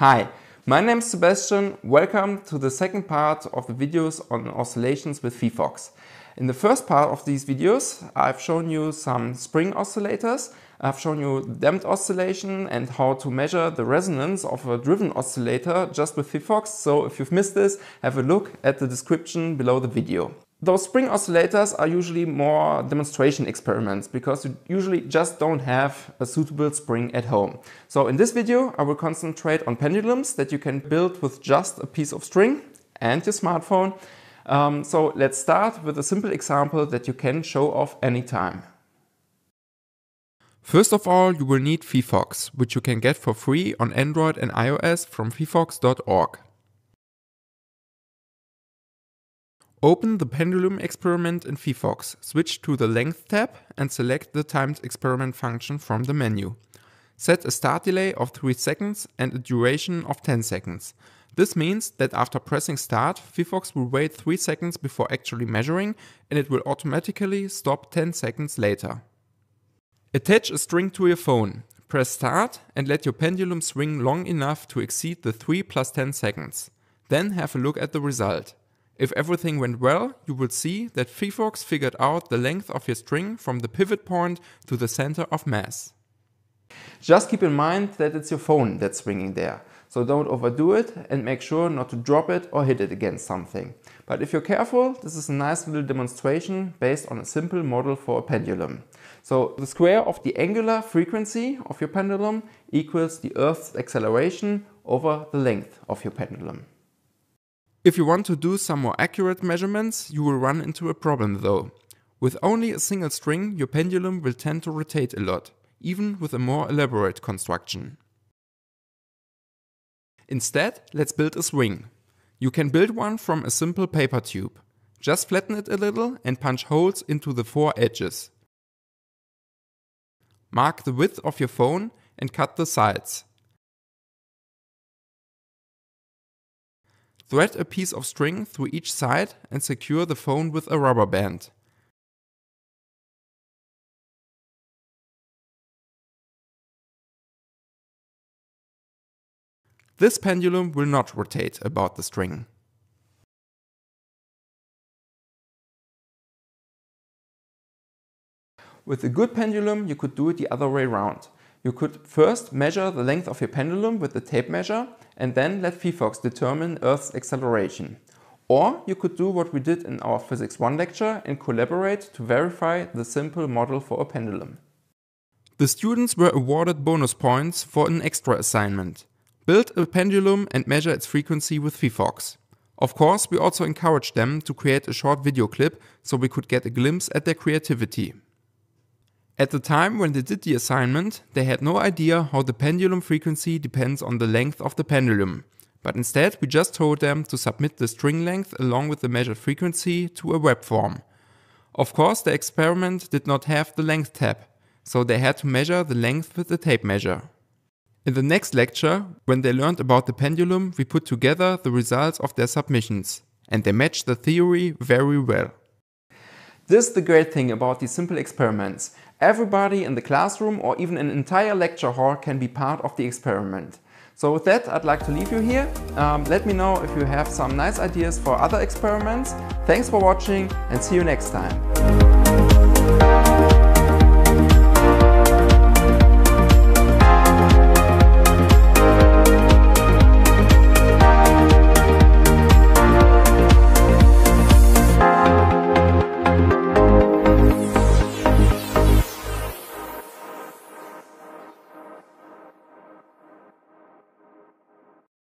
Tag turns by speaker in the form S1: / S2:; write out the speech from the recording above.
S1: Hi, my name is Sebastian. Welcome to the second part of the videos on oscillations with VFox. In the first part of these videos, I've shown you some spring oscillators. I've shown you damped oscillation and how to measure the resonance of a driven oscillator just with VFox. So if you've missed this, have a look at the description below the video. Those spring oscillators are usually more demonstration experiments because you usually just don't have a suitable spring at home. So in this video, I will concentrate on pendulums that you can build with just a piece of string and your smartphone. Um, so let's start with a simple example that you can show off anytime. First of all, you will need FreeFox, which you can get for free on Android and iOS from freefox.org. Open the pendulum experiment in VFox, switch to the Length tab and select the timed experiment function from the menu. Set a start delay of 3 seconds and a duration of 10 seconds. This means that after pressing start, VFox will wait 3 seconds before actually measuring and it will automatically stop 10 seconds later. Attach a string to your phone. Press start and let your pendulum swing long enough to exceed the 3 plus 10 seconds. Then have a look at the result. If everything went well, you will see that Firefox figured out the length of your string from the pivot point to the center of mass. Just keep in mind that it's your phone that's ringing there, so don't overdo it and make sure not to drop it or hit it against something. But if you're careful, this is a nice little demonstration based on a simple model for a pendulum. So the square of the angular frequency of your pendulum equals the Earth's acceleration over the length of your pendulum. If you want to do some more accurate measurements, you will run into a problem though. With only a single string, your pendulum will tend to rotate a lot, even with a more elaborate construction. Instead, let's build a swing. You can build one from a simple paper tube. Just flatten it a little and punch holes into the four edges. Mark the width of your phone and cut the sides. Thread a piece of string through each side and secure the phone with a rubber band. This pendulum will not rotate about the string. With a good pendulum, you could do it the other way round. You could first measure the length of your pendulum with the tape measure and then let VFOX determine Earth's acceleration. Or you could do what we did in our Physics 1 lecture and collaborate to verify the simple model for a pendulum. The students were awarded bonus points for an extra assignment. Build a pendulum and measure its frequency with VFOX. Of course, we also encouraged them to create a short video clip so we could get a glimpse at their creativity. At the time when they did the assignment, they had no idea how the pendulum frequency depends on the length of the pendulum, but instead we just told them to submit the string length along with the measured frequency to a web form. Of course, the experiment did not have the length tab, so they had to measure the length with a tape measure. In the next lecture, when they learned about the pendulum, we put together the results of their submissions, and they matched the theory very well. This is the great thing about these simple experiments. Everybody in the classroom or even an entire lecture hall can be part of the experiment. So with that, I'd like to leave you here. Um, let me know if you have some nice ideas for other experiments. Thanks for watching and see you next time.